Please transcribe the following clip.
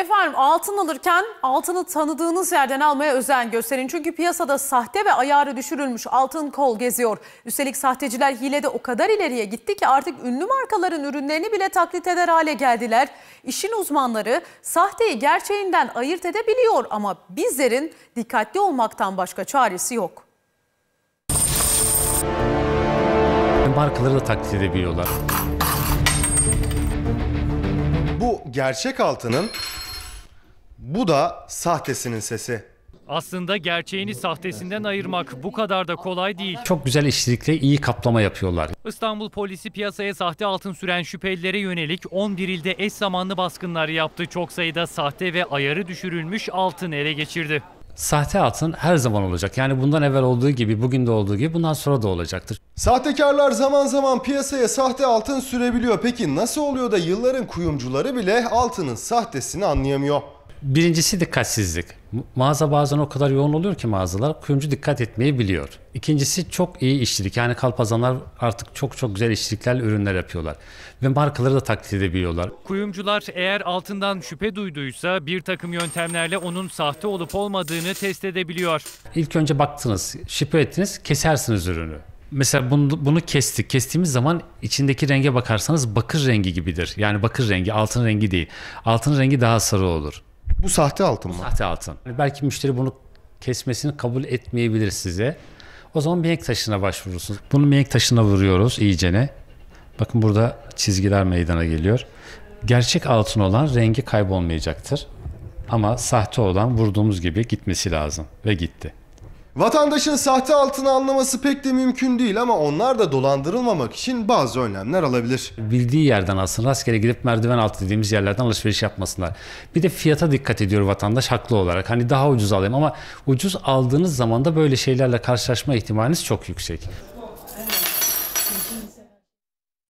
Efendim altın alırken altını tanıdığınız yerden almaya özen gösterin. Çünkü piyasada sahte ve ayarı düşürülmüş altın kol geziyor. Üstelik sahteciler hilede o kadar ileriye gitti ki artık ünlü markaların ürünlerini bile taklit eder hale geldiler. İşin uzmanları sahteyi gerçeğinden ayırt edebiliyor ama bizlerin dikkatli olmaktan başka çaresi yok. Markaları da taklit edebiliyorlar. Bu gerçek altının bu da sahtesinin sesi. Aslında gerçeğini sahtesinden ayırmak bu kadar da kolay değil. Çok güzel işçilikle iyi kaplama yapıyorlar. İstanbul polisi piyasaya sahte altın süren şüphelilere yönelik 11 ilde eş zamanlı baskınlar yaptı. Çok sayıda sahte ve ayarı düşürülmüş altın ele geçirdi. Sahte altın her zaman olacak. Yani bundan evvel olduğu gibi, bugün de olduğu gibi bundan sonra da olacaktır. Sahtekarlar zaman zaman piyasaya sahte altın sürebiliyor. Peki nasıl oluyor da yılların kuyumcuları bile altının sahtesini anlayamıyor? Birincisi dikkatsizlik. Mağaza bazen o kadar yoğun oluyor ki mağazalar kuyumcu dikkat etmeyi biliyor. İkincisi çok iyi işçilik. Yani kalpazanlar artık çok çok güzel işçiliklerle ürünler yapıyorlar. Ve markaları da taklit edebiliyorlar. Kuyumcular eğer altından şüphe duyduysa bir takım yöntemlerle onun sahte olup olmadığını test edebiliyor. İlk önce baktınız, şüphe ettiniz, kesersiniz ürünü. Mesela bunu, bunu kestik. Kestiğimiz zaman içindeki renge bakarsanız bakır rengi gibidir. Yani bakır rengi, altın rengi değil. Altın rengi daha sarı olur. Bu sahte altın mı? Sahte altın. Belki müşteri bunu kesmesini kabul etmeyebilir size. O zaman mihenk taşına başvurursunuz. Bunu mihenk taşına vuruyoruz iyicene. Bakın burada çizgiler meydana geliyor. Gerçek altın olan rengi kaybolmayacaktır. Ama sahte olan vurduğumuz gibi gitmesi lazım ve gitti. Vatandaşın sahte altını anlaması pek de mümkün değil ama onlar da dolandırılmamak için bazı önlemler alabilir. Bildiği yerden alsın. Rastgele gidip merdiven altı dediğimiz yerlerden alışveriş yapmasınlar. Bir de fiyata dikkat ediyor vatandaş haklı olarak. Hani daha ucuz alayım ama ucuz aldığınız zaman da böyle şeylerle karşılaşma ihtimaliniz çok yüksek.